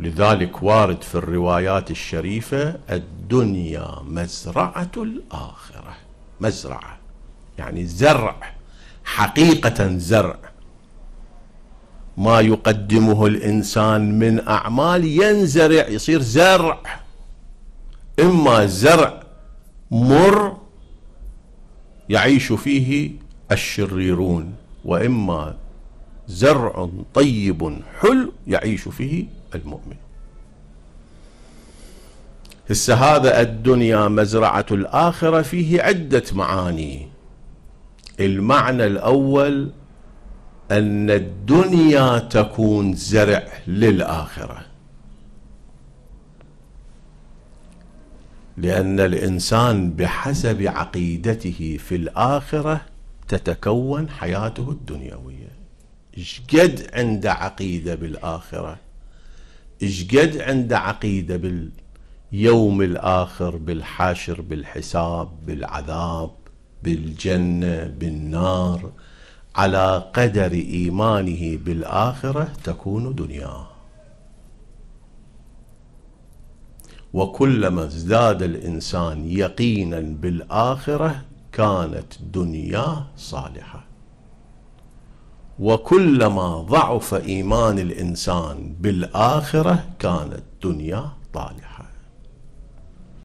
لذلك وارد في الروايات الشريفة الدنيا مزرعة الآخرة مزرعة يعني زرع حقيقة زرع ما يقدمه الإنسان من أعمال ينزرع يصير زرع إما زرع مر يعيش فيه الشريرون وإما زرع طيب حلو يعيش فيه المؤمن هسه هذا الدنيا مزرعة الآخرة فيه عدة معاني المعنى الأول أن الدنيا تكون زرع للآخرة لأن الإنسان بحسب عقيدته في الآخرة تتكون حياته الدنيوية إيش قد عنده عقيدة بالآخرة إشقد عنده عقيدة باليوم الآخر بالحاشر بالحساب بالعذاب بالجنة بالنار على قدر إيمانه بالآخرة تكون دنياه وكلما ازداد الإنسان يقينا بالآخرة كانت دنياه صالحه وكلما ضعف ايمان الانسان بالاخره كانت الدنيا طالعه